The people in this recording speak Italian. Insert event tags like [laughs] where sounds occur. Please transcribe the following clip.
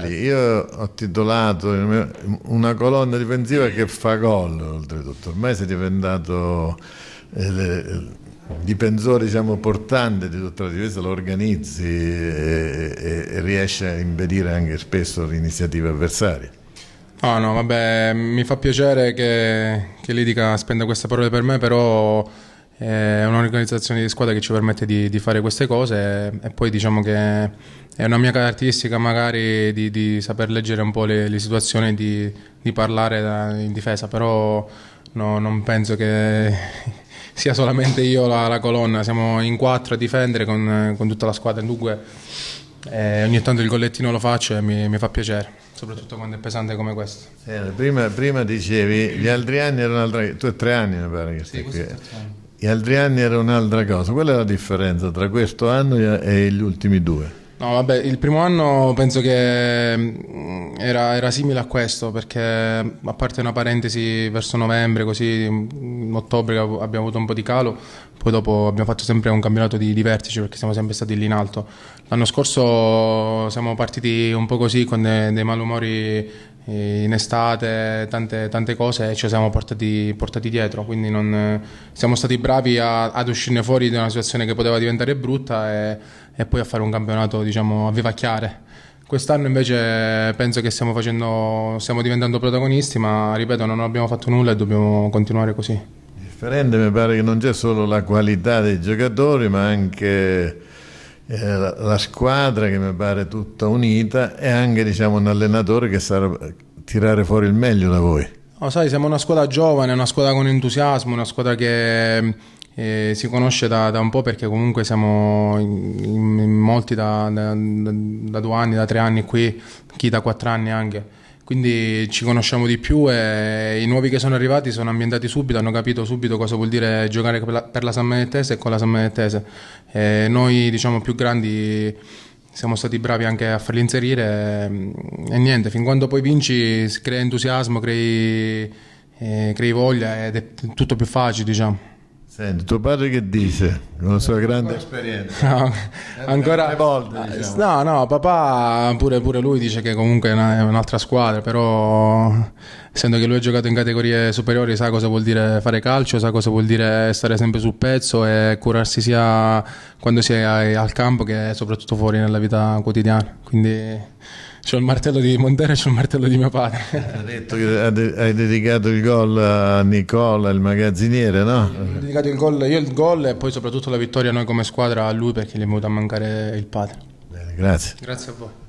Belli, eh. io ho titolato una colonna difensiva che fa gol oltretutto, ormai sei diventato eh, eh difensore diciamo, portante di tutta la difesa, lo organizzi e, e, e riesci a impedire anche spesso l'iniziativa avversaria. No, no, vabbè, mi fa piacere che, che Lidica spenda queste parole per me, però è un'organizzazione di squadra che ci permette di, di fare queste cose e, e, poi diciamo che è una mia caratteristica magari di, di saper leggere un po' le, le situazioni e di, di, parlare in difesa, però no, non penso che [laughs] sia solamente io la, la, colonna, siamo in quattro a difendere con, con tutta la squadra, dunque eh, ogni tanto il gollettino lo faccio e mi, mi, fa piacere, soprattutto quando è pesante come questo. Eh, prima, prima, dicevi, gli altri anni erano altri, tu hai tre anni mi pare che sì, stai qui. Gli altri anni era un'altra cosa. Qual è la differenza tra questo anno e gli ultimi due? No, vabbè, il primo anno penso che mm, era, era, simile a questo, perché mm, a parte una parentesi verso novembre, così in mm, ottobre abbiamo avuto un po' di calo, poi dopo abbiamo fatto sempre un campionato di, di vertici perché siamo sempre stati lì in alto. L'anno scorso siamo partiti un po' così con dei, dei malumori eh, in estate, tante, tante cose e ci siamo portati, portati dietro, quindi non, siamo stati bravi a, ad uscirne fuori da una situazione che poteva diventare brutta. E, e poi a fare un campionato diciamo, a vivacchiare. Quest'anno invece penso che stiamo, facendo, stiamo diventando protagonisti, ma ripeto, non abbiamo fatto nulla e dobbiamo continuare così. Differente mi pare che non c'è solo la qualità dei giocatori, ma anche eh, la squadra che mi pare tutta unita e anche diciamo, un allenatore che sa tirare fuori il meglio da voi. Oh, sai, siamo una squadra giovane, una squadra con entusiasmo, una squadra che eh, si conosce da, da, un po' perché comunque siamo in, in molti da, da, da, due anni, da tre anni qui, chi da quattro anni anche. Quindi ci conosciamo di più e i nuovi che sono arrivati sono ambientati subito, hanno capito subito cosa vuol dire giocare per la, per la San Benettese e con la San Benettese. Eh, noi diciamo più grandi siamo stati bravi anche a farli inserire e, e niente, fin quando poi vinci crei entusiasmo, crei, eh, crei voglia ed è tutto più facile diciamo. Senti, tuo padre che dice con la sua grande esperienza? No, ancora volte, diciamo. diciamo. No, no, papà pure, pure, lui dice che comunque è, una, è, un'altra squadra, però essendo che lui ha giocato in categorie superiori sa cosa vuol dire fare calcio, sa cosa vuol dire stare sempre sul pezzo e curarsi sia quando si è al campo che soprattutto fuori nella vita quotidiana. Quindi c'ho il martello di Montero e c'ho il martello di mio padre. Hai detto che hai dedicato il gol a Nicola, il magazziniere, no? Ho dedicato il gol, io il gol e poi soprattutto la vittoria a noi come squadra a lui perché gli è venuto a mancare il padre. Bene, grazie. Grazie a voi.